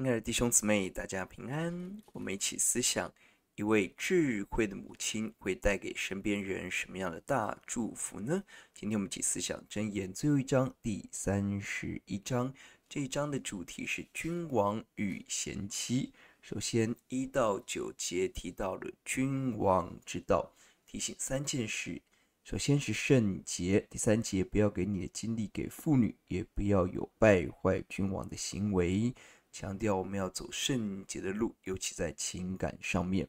亲爱的弟兄姊妹，大家平安。我们一起思想一位智慧的母亲会带给身边人什么样的大祝福呢？今天我们一起思想箴言，最后一章第三十一章，这一章的主题是君王与贤妻。首先一到九节提到了君王之道，提醒三件事：首先是圣洁，第三节不要给你的精力给妇女，也不要有败坏君王的行为。强调我们要走圣洁的路，尤其在情感上面。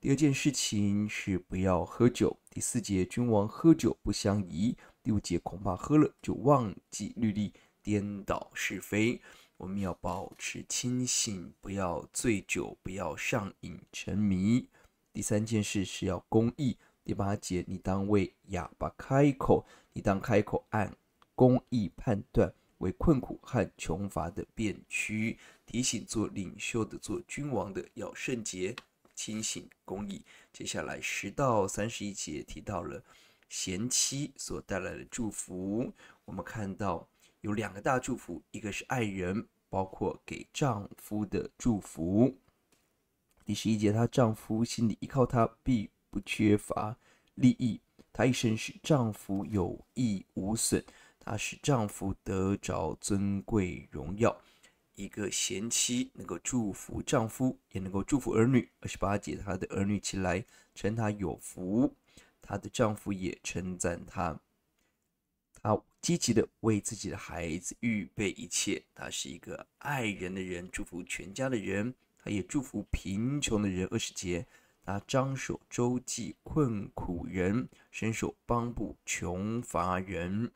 第二件事情是不要喝酒。第四节，君王喝酒不相宜。第五节，恐怕喝了就忘记律例，颠倒是非。我们要保持清醒，不要醉酒，不要上瘾、沉迷。第三件事是要公义。第八节，你当为哑巴开口，你当开口按公义判断。为困苦和穷乏的变区，提醒做领袖的、做君王的要圣洁、清醒、公义。接下来十到三十一节提到了贤妻所带来的祝福。我们看到有两个大祝福，一个是爱人，包括给丈夫的祝福。第十一节，她丈夫心里依靠她，并不缺乏利益。她一生使丈夫有益无损。她使丈夫得着尊贵荣耀，一个贤妻能够祝福丈夫，也能够祝福儿女。二十八节，她的儿女起来称她有福，她的丈夫也称赞她。她积极的为自己的孩子预备一切，她是一个爱人的人，祝福全家的人，她也祝福贫穷的人。二十节，她张手周济困苦人，伸手帮助穷乏人。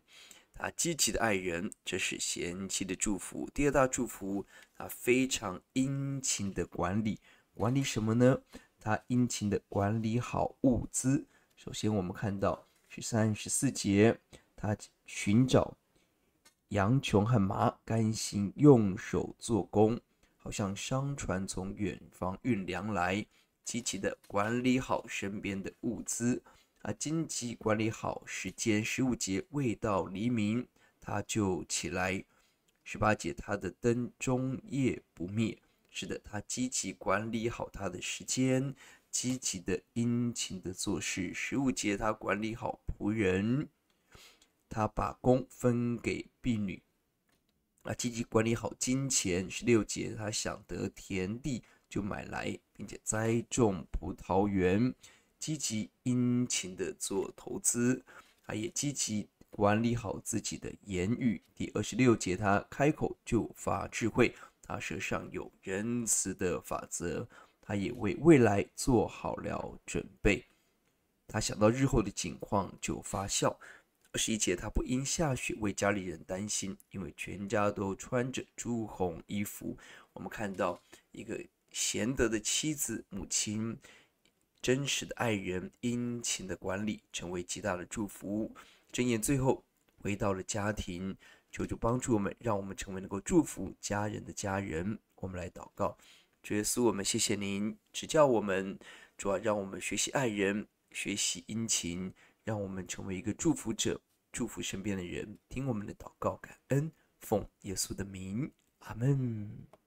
啊，积极的爱人，这是贤妻的祝福。第二大祝福，啊，非常殷勤的管理，管理什么呢？他殷勤的管理好物资。首先，我们看到是三十四节，他寻找羊群和马，甘心用手做工，好像商船从远方运粮来，积极的管理好身边的物资。啊，荆棘管理好时间。十五节未到黎明，他就起来；十八节他的灯中夜不灭，使得他积极管理好他的时间，积极的殷勤的做事。十五节他管理好仆人，他把工分给婢女。啊，积极管理好金钱。十六节他想得田地，就买来，并且栽种葡萄园。积极殷勤的做投资，他也积极管理好自己的言语。第二十六节，他开口就发智慧，他舌上有仁慈的法则，他也为未来做好了准备。他想到日后的境况就发笑。二十一节，他不因下雪为家里人担心，因为全家都穿着朱红衣服。我们看到一个贤德的妻子、母亲。真实的爱人，殷勤的管理，成为极大的祝福。睁言最后回到了家庭，求主帮助我们，让我们成为能够祝福家人的家人。我们来祷告，主耶稣，我们谢谢您，指教我们，主啊，让我们学习爱人，学习殷勤，让我们成为一个祝福者，祝福身边的人。听我们的祷告，感恩，奉耶稣的名，阿门。